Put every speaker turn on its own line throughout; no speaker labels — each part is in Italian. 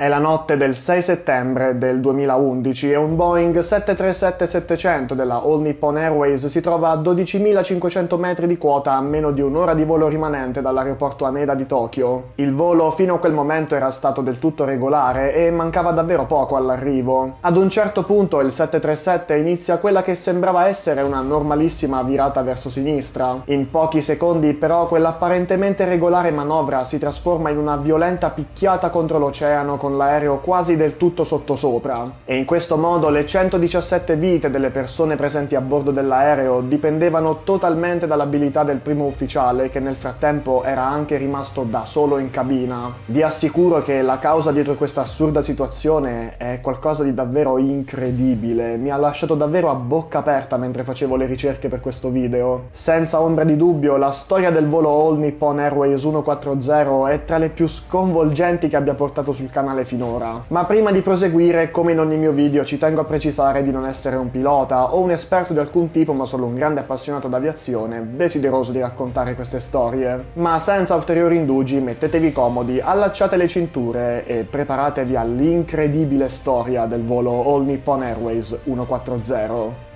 È la notte del 6 settembre del 2011 e un Boeing 737-700 della All Nippon Airways si trova a 12.500 metri di quota a meno di un'ora di volo rimanente dall'aeroporto Haneda di Tokyo. Il volo fino a quel momento era stato del tutto regolare e mancava davvero poco all'arrivo. Ad un certo punto il 737 inizia quella che sembrava essere una normalissima virata verso sinistra. In pochi secondi però quell'apparentemente regolare manovra si trasforma in una violenta picchiata contro l'oceano con con l'aereo quasi del tutto sottosopra e in questo modo le 117 vite delle persone presenti a bordo dell'aereo dipendevano totalmente dall'abilità del primo ufficiale che nel frattempo era anche rimasto da solo in cabina. Vi assicuro che la causa dietro questa assurda situazione è qualcosa di davvero incredibile, mi ha lasciato davvero a bocca aperta mentre facevo le ricerche per questo video. Senza ombra di dubbio la storia del volo All Nippon Airways 140 è tra le più sconvolgenti che abbia portato sul canale professionale finora. Ma prima di proseguire, come in ogni mio video, ci tengo a precisare di non essere un pilota o un esperto di alcun tipo, ma solo un grande appassionato d'aviazione, desideroso di raccontare queste storie. Ma senza ulteriori indugi, mettetevi comodi, allacciate le cinture e preparatevi all'incredibile storia del volo All Nippon Airways 140.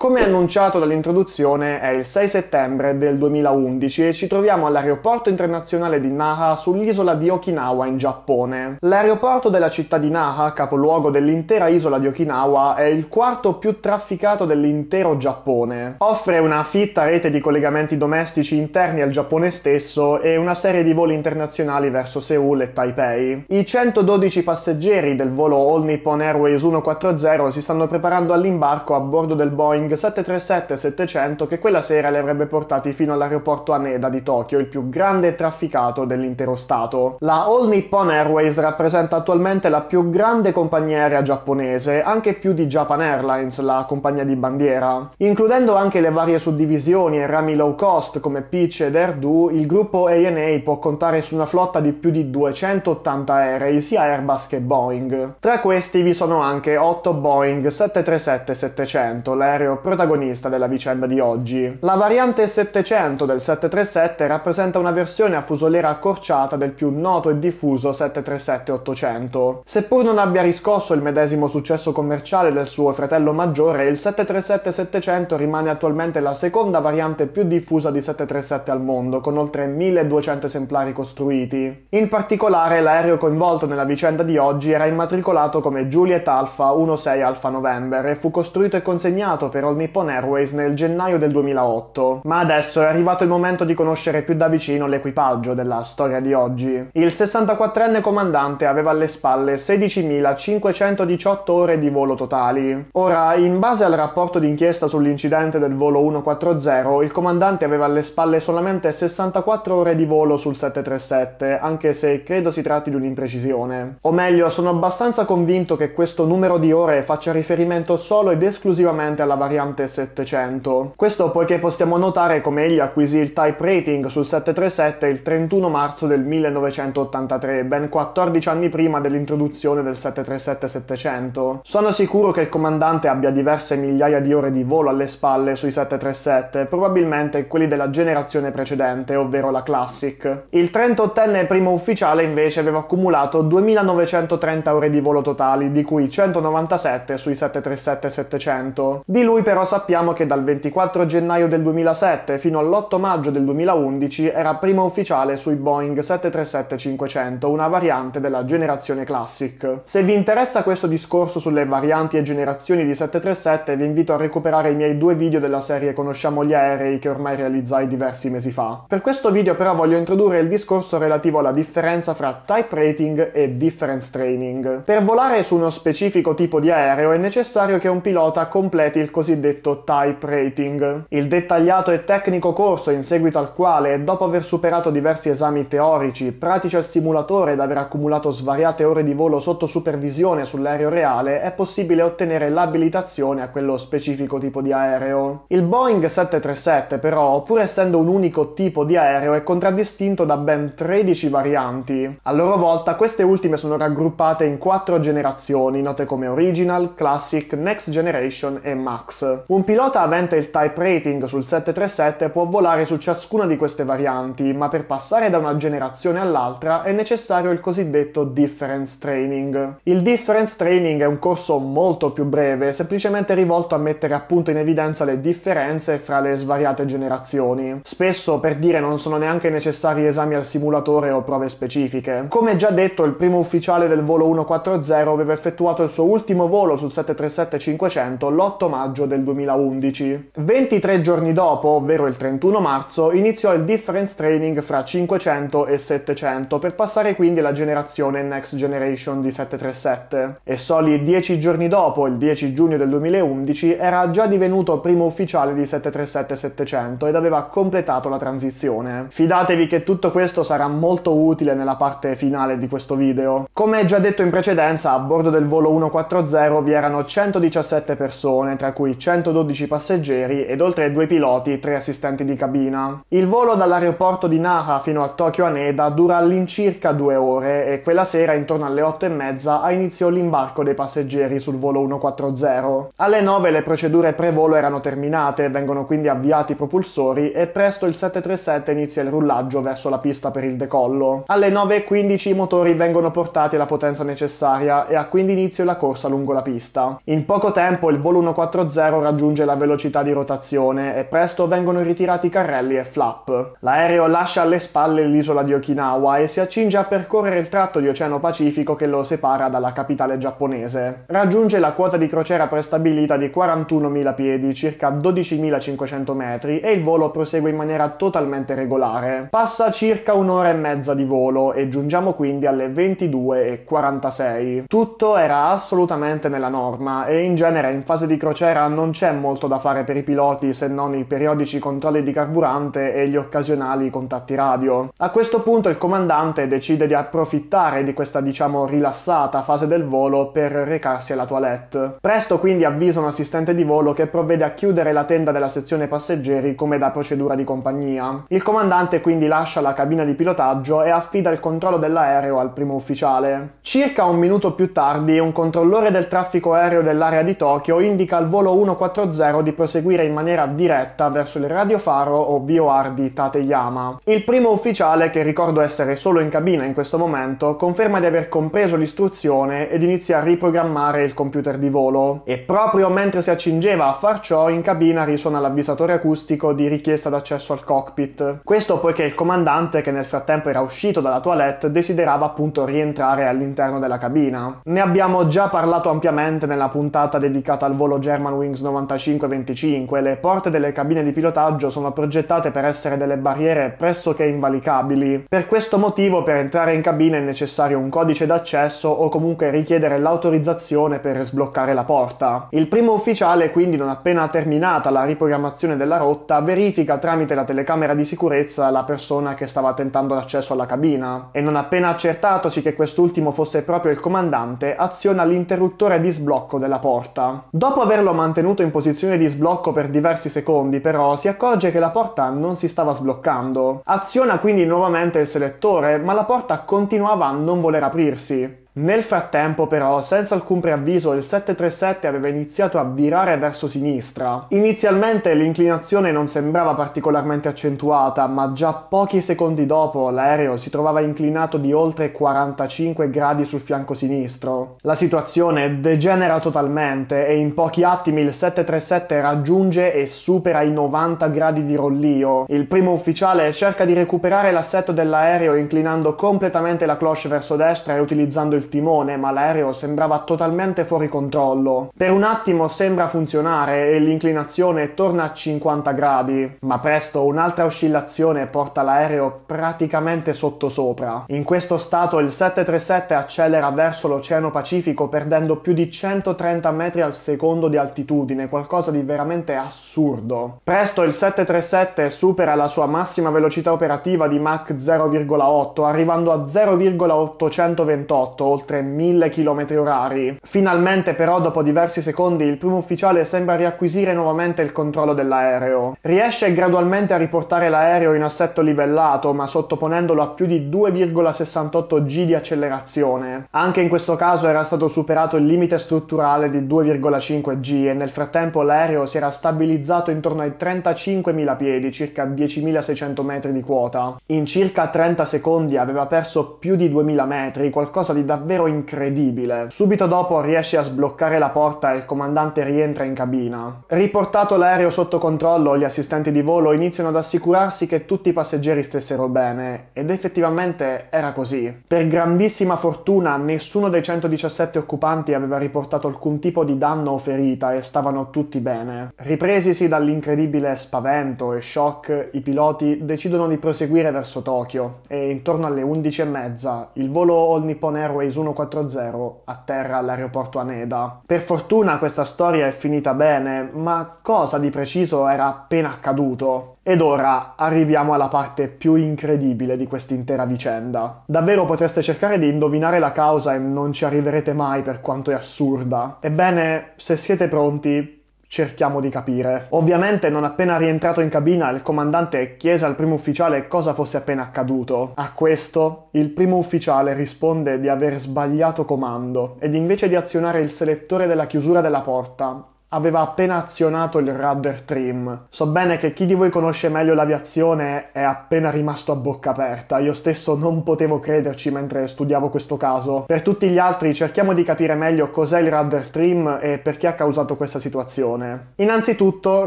Come annunciato dall'introduzione è il 6 settembre del 2011 e ci troviamo all'aeroporto internazionale di Naha sull'isola di Okinawa in Giappone. L'aeroporto della città di Naha, capoluogo dell'intera isola di Okinawa, è il quarto più trafficato dell'intero Giappone. Offre una fitta rete di collegamenti domestici interni al Giappone stesso e una serie di voli internazionali verso Seoul e Taipei. I 112 passeggeri del volo All Nippon Airways 140 si stanno preparando all'imbarco a bordo del Boeing Boeing 737-700 che quella sera li avrebbe portati fino all'aeroporto Aneda di Tokyo, il più grande trafficato dell'intero stato. La All Nippon Airways rappresenta attualmente la più grande compagnia aerea giapponese, anche più di Japan Airlines, la compagnia di bandiera. Includendo anche le varie suddivisioni e rami low cost come Peach ed Erdu, il gruppo ANA può contare su una flotta di più di 280 aerei, sia Airbus che Boeing. Tra questi vi sono anche 8 Boeing 737-700, l'aereo protagonista della vicenda di oggi. La variante 700 del 737 rappresenta una versione a fusoliera accorciata del più noto e diffuso 737-800. Seppur non abbia riscosso il medesimo successo commerciale del suo fratello maggiore, il 737-700 rimane attualmente la seconda variante più diffusa di 737 al mondo, con oltre 1200 esemplari costruiti. In particolare, l'aereo coinvolto nella vicenda di oggi era immatricolato come Juliet Alpha 16 Alpha November e fu costruito e consegnato per Royal Nippon Airways nel gennaio del 2008, ma adesso è arrivato il momento di conoscere più da vicino l'equipaggio della storia di oggi. Il 64enne comandante aveva alle spalle 16.518 ore di volo totali. Ora, in base al rapporto d'inchiesta sull'incidente del volo 140, il comandante aveva alle spalle solamente 64 ore di volo sul 737, anche se credo si tratti di un'imprecisione. O meglio, sono abbastanza convinto che questo numero di ore faccia riferimento solo ed esclusivamente alla variante variante 700. Questo poiché possiamo notare come egli acquisì il type rating sul 737 il 31 marzo del 1983, ben 14 anni prima dell'introduzione del 737-700. Sono sicuro che il comandante abbia diverse migliaia di ore di volo alle spalle sui 737, probabilmente quelli della generazione precedente, ovvero la Classic. Il 38enne primo ufficiale invece aveva accumulato 2930 ore di volo totali, di cui 197 sui 737-700. Di lui per però sappiamo che dal 24 gennaio del 2007 fino all'8 maggio del 2011 era prima ufficiale sui Boeing 737-500, una variante della generazione Classic. Se vi interessa questo discorso sulle varianti e generazioni di 737 vi invito a recuperare i miei due video della serie Conosciamo gli aerei che ormai realizzai diversi mesi fa. Per questo video però voglio introdurre il discorso relativo alla differenza fra type rating e difference training. Per volare su uno specifico tipo di aereo è necessario che un pilota completi il cosiddetto cosiddetto type rating. Il dettagliato e tecnico corso in seguito al quale, dopo aver superato diversi esami teorici, pratici al simulatore ed aver accumulato svariate ore di volo sotto supervisione sull'aereo reale, è possibile ottenere l'abilitazione a quello specifico tipo di aereo. Il Boeing 737 però, pur essendo un unico tipo di aereo, è contraddistinto da ben 13 varianti. A loro volta queste ultime sono raggruppate in quattro generazioni, note come Original, Classic, Next Generation e Max. Un pilota avente il type rating sul 737 può volare su ciascuna di queste varianti, ma per passare da una generazione all'altra è necessario il cosiddetto difference training. Il difference training è un corso molto più breve, semplicemente rivolto a mettere appunto in evidenza le differenze fra le svariate generazioni. Spesso, per dire, non sono neanche necessari esami al simulatore o prove specifiche. Come già detto, il primo ufficiale del volo 140 aveva effettuato il suo ultimo volo sul 737-500 l'8 maggio del 2011. 23 giorni dopo, ovvero il 31 marzo, iniziò il difference training fra 500 e 700 per passare quindi alla generazione Next Generation di 737 e soli 10 giorni dopo, il 10 giugno del 2011, era già divenuto primo ufficiale di 737-700 ed aveva completato la transizione. Fidatevi che tutto questo sarà molto utile nella parte finale di questo video. Come già detto in precedenza, a bordo del volo 140 vi erano 117 persone, tra cui 112 passeggeri ed oltre due piloti e tre assistenti di cabina. Il volo dall'aeroporto di Naha fino a Tokyo Haneda dura all'incirca due ore e quella sera intorno alle 8 e mezza ha inizio l'imbarco dei passeggeri sul volo 140. Alle 9 le procedure pre-volo erano terminate, vengono quindi avviati i propulsori e presto il 737 inizia il rullaggio verso la pista per il decollo. Alle 9.15 i motori vengono portati alla potenza necessaria e ha quindi inizio la corsa lungo la pista. In poco tempo il volo 140 l'aereo raggiunge la velocità di rotazione e presto vengono ritirati i carrelli e flap. L'aereo lascia alle spalle l'isola di Okinawa e si accinge a percorrere il tratto di Oceano Pacifico che lo separa dalla capitale giapponese. Raggiunge la quota di crociera prestabilita di 41.000 piedi, circa 12.500 metri, e il volo prosegue in maniera totalmente regolare. Passa circa un'ora e mezza di volo e giungiamo quindi alle 22.46. Tutto era assolutamente nella norma e in genere in fase di crociera non non c'è molto da fare per i piloti se non i periodici controlli di carburante e gli occasionali contatti radio. A questo punto il comandante decide di approfittare di questa diciamo rilassata fase del volo per recarsi alla toilette. Presto quindi avvisa un assistente di volo che provvede a chiudere la tenda della sezione passeggeri come da procedura di compagnia. Il comandante quindi lascia la cabina di pilotaggio e affida il controllo dell'aereo al primo ufficiale. Circa un minuto più tardi un controllore del traffico aereo dell'area di Tokyo indica al volo 1 140 di proseguire in maniera diretta verso il radiofaro o VOR di Tateyama. Il primo ufficiale, che ricordo essere solo in cabina in questo momento, conferma di aver compreso l'istruzione ed inizia a riprogrammare il computer di volo. E proprio mentre si accingeva a far ciò, in cabina risuona l'avvisatore acustico di richiesta d'accesso al cockpit. Questo poiché il comandante, che nel frattempo era uscito dalla toilette, desiderava appunto rientrare all'interno della cabina. Ne abbiamo già parlato ampiamente nella puntata dedicata al volo German Wings Williams 95-25, le porte delle cabine di pilotaggio sono progettate per essere delle barriere pressoché invalicabili. Per questo motivo per entrare in cabina è necessario un codice d'accesso o comunque richiedere l'autorizzazione per sbloccare la porta. Il primo ufficiale quindi non appena terminata la riprogrammazione della rotta verifica tramite la telecamera di sicurezza la persona che stava tentando l'accesso alla cabina e non appena accertatosi che quest'ultimo fosse proprio il comandante aziona l'interruttore di sblocco della porta. Dopo averlo mantenuto mantenuto in posizione di sblocco per diversi secondi però si accorge che la porta non si stava sbloccando. Aziona quindi nuovamente il selettore ma la porta continuava a non voler aprirsi. Nel frattempo però, senza alcun preavviso, il 737 aveva iniziato a virare verso sinistra. Inizialmente l'inclinazione non sembrava particolarmente accentuata, ma già pochi secondi dopo l'aereo si trovava inclinato di oltre 45 gradi sul fianco sinistro. La situazione degenera totalmente e in pochi attimi il 737 raggiunge e supera i 90 gradi di rollio. Il primo ufficiale cerca di recuperare l'assetto dell'aereo inclinando completamente la cloche verso destra e utilizzando il il timone, ma l'aereo sembrava totalmente fuori controllo. Per un attimo sembra funzionare e l'inclinazione torna a 50 gradi, ma presto un'altra oscillazione porta l'aereo praticamente sottosopra. In questo stato il 737 accelera verso l'Oceano Pacifico perdendo più di 130 metri al secondo di altitudine, qualcosa di veramente assurdo. Presto il 737 supera la sua massima velocità operativa di Mach 0,8 arrivando a 0,828 oltre 1000 km orari. Finalmente però dopo diversi secondi il primo ufficiale sembra riacquisire nuovamente il controllo dell'aereo. Riesce gradualmente a riportare l'aereo in assetto livellato ma sottoponendolo a più di 2,68 g di accelerazione. Anche in questo caso era stato superato il limite strutturale di 2,5 g e nel frattempo l'aereo si era stabilizzato intorno ai 35.000 piedi, circa 10.600 metri di quota. In circa 30 secondi aveva perso più di 2.000 metri, qualcosa di davvero davvero incredibile. Subito dopo riesce a sbloccare la porta e il comandante rientra in cabina. Riportato l'aereo sotto controllo, gli assistenti di volo iniziano ad assicurarsi che tutti i passeggeri stessero bene, ed effettivamente era così. Per grandissima fortuna nessuno dei 117 occupanti aveva riportato alcun tipo di danno o ferita e stavano tutti bene. Ripresisi dall'incredibile spavento e shock, i piloti decidono di proseguire verso Tokyo e intorno alle 11.30 il volo All Nippon Airways Airways 140 atterra all'aeroporto Aneda. Per fortuna questa storia è finita bene, ma cosa di preciso era appena accaduto? Ed ora arriviamo alla parte più incredibile di quest'intera vicenda. Davvero potreste cercare di indovinare la causa e non ci arriverete mai per quanto è assurda. Ebbene, se siete pronti, cerchiamo di capire. Ovviamente non appena rientrato in cabina il comandante chiese al primo ufficiale cosa fosse appena accaduto. A questo il primo ufficiale risponde di aver sbagliato comando ed invece di azionare il selettore della chiusura della porta aveva appena azionato il rudder trim. So bene che chi di voi conosce meglio l'aviazione è appena rimasto a bocca aperta, io stesso non potevo crederci mentre studiavo questo caso. Per tutti gli altri cerchiamo di capire meglio cos'è il rudder trim e perché ha causato questa situazione. Innanzitutto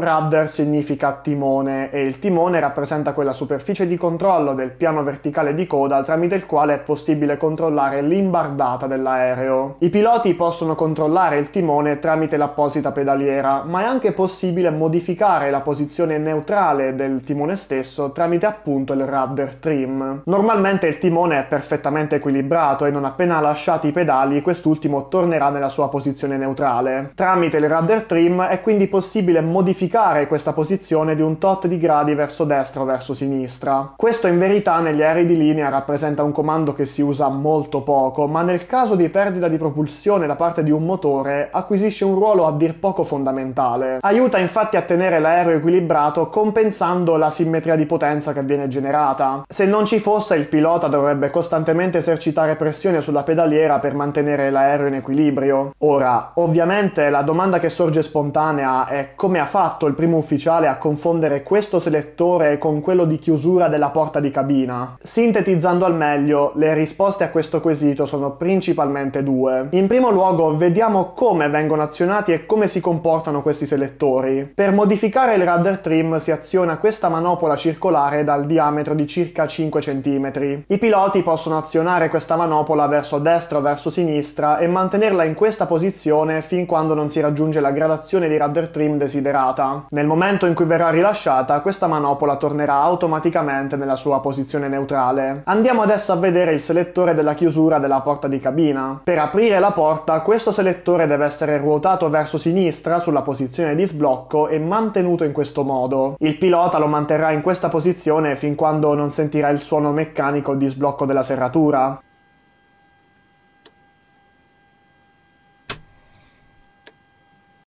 rudder significa timone e il timone rappresenta quella superficie di controllo del piano verticale di coda tramite il quale è possibile controllare l'imbardata dell'aereo. I piloti possono controllare il timone tramite l'apposita pedalina giornaliera, ma è anche possibile modificare la posizione neutrale del timone stesso tramite appunto il rudder trim. Normalmente il timone è perfettamente equilibrato e non appena lasciati i pedali quest'ultimo tornerà nella sua posizione neutrale. Tramite il rudder trim è quindi possibile modificare questa posizione di un tot di gradi verso destra o verso sinistra. Questo in verità negli aerei di linea rappresenta un comando che si usa molto poco, ma nel caso di perdita di propulsione da parte di un motore acquisisce un ruolo a dir poco fondamentale. Aiuta infatti a tenere l'aereo equilibrato compensando la simmetria di potenza che viene generata. Se non ci fosse il pilota dovrebbe costantemente esercitare pressione sulla pedaliera per mantenere l'aereo in equilibrio. Ora, ovviamente la domanda che sorge spontanea è come ha fatto il primo ufficiale a confondere questo selettore con quello di chiusura della porta di cabina? Sintetizzando al meglio, le risposte a questo quesito sono principalmente due. In primo luogo, vediamo come vengono azionati e come si comportano comportano questi selettori. Per modificare il rudder trim si aziona questa manopola circolare dal diametro di circa 5 cm. I piloti possono azionare questa manopola verso destra o verso sinistra e mantenerla in questa posizione fin quando non si raggiunge la gradazione di rudder trim desiderata. Nel momento in cui verrà rilasciata, questa manopola tornerà automaticamente nella sua posizione neutrale. Andiamo adesso a vedere il selettore della chiusura della porta di cabina. Per aprire la porta, questo selettore deve essere ruotato verso sinistra sinistra sulla posizione di sblocco e mantenuto in questo modo. Il pilota lo manterrà in questa posizione fin quando non sentirà il suono meccanico di sblocco della serratura.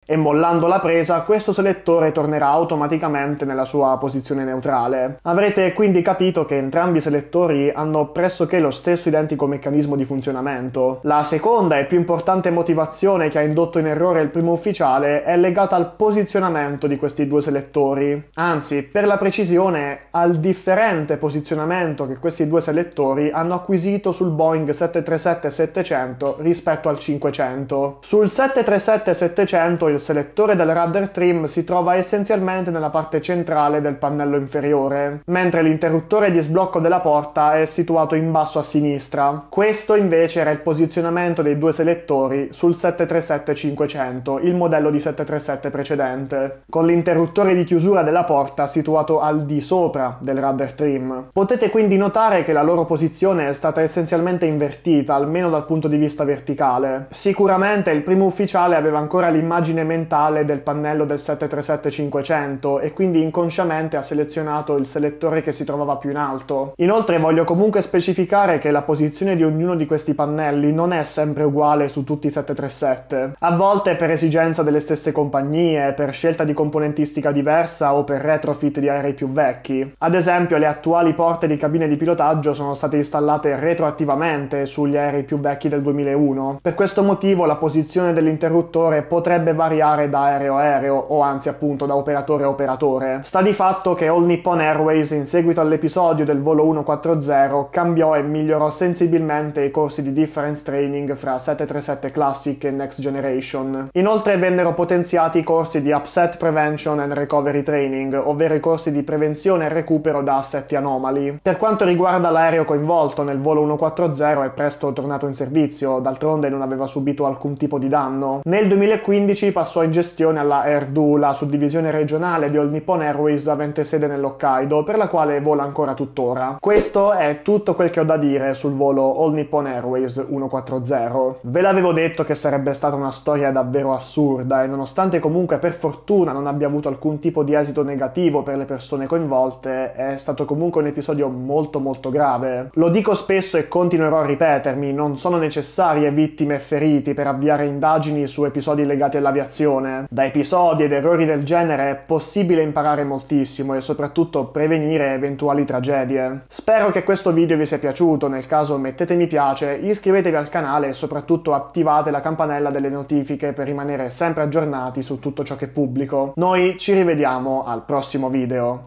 e mollando la presa questo selettore tornerà automaticamente nella sua posizione neutrale. Avrete quindi capito che entrambi i selettori hanno pressoché lo stesso identico meccanismo di funzionamento. La seconda e più importante motivazione che ha indotto in errore il primo ufficiale è legata al posizionamento di questi due selettori, anzi per la precisione al differente posizionamento che questi due selettori hanno acquisito sul Boeing 737-700 rispetto al 500. Sul 737-700 il il selettore del rudder trim si trova essenzialmente nella parte centrale del pannello inferiore, mentre l'interruttore di sblocco della porta è situato in basso a sinistra. Questo invece era il posizionamento dei due selettori sul 737-500, il modello di 737 precedente, con l'interruttore di chiusura della porta situato al di sopra del rudder trim. Potete quindi notare che la loro posizione è stata essenzialmente invertita, almeno dal punto di vista verticale. Sicuramente il primo ufficiale aveva ancora l'immagine mentale del pannello del 737-500 e quindi inconsciamente ha selezionato il selettore che si trovava più in alto. Inoltre voglio comunque specificare che la posizione di ognuno di questi pannelli non è sempre uguale su tutti i 737. A volte per esigenza delle stesse compagnie, per scelta di componentistica diversa o per retrofit di aerei più vecchi. Ad esempio le attuali porte di cabine di pilotaggio sono state installate retroattivamente sugli aerei più vecchi del 2001. Per questo motivo la posizione dell'interruttore potrebbe variare variare da aereo a aereo o anzi appunto da operatore a operatore. Sta di fatto che All Nippon Airways in seguito all'episodio del volo 140 cambiò e migliorò sensibilmente i corsi di difference training fra 737 Classic e Next Generation. Inoltre vennero potenziati i corsi di Upset Prevention and Recovery Training, ovvero i corsi di prevenzione e recupero da assetti anomali. Per quanto riguarda l'aereo coinvolto nel volo 140 è presto tornato in servizio, d'altronde non aveva subito alcun tipo di danno. Nel 2015 passò passò in gestione alla Air Do, la suddivisione regionale di All Nippon Airways avente sede nell'Hokkaido, per la quale vola ancora tuttora. Questo è tutto quel che ho da dire sul volo All Nippon Airways 140. Ve l'avevo detto che sarebbe stata una storia davvero assurda e nonostante comunque per fortuna non abbia avuto alcun tipo di esito negativo per le persone coinvolte, è stato comunque un episodio molto molto grave. Lo dico spesso e continuerò a ripetermi, non sono necessarie vittime e feriti per avviare indagini su episodi legati all'aviazione comunicazione. Da episodi ed errori del genere è possibile imparare moltissimo e soprattutto prevenire eventuali tragedie. Spero che questo video vi sia piaciuto, nel caso mettete mi piace, iscrivetevi al canale e soprattutto attivate la campanella delle notifiche per rimanere sempre aggiornati su tutto ciò che pubblico. Noi ci rivediamo al prossimo video.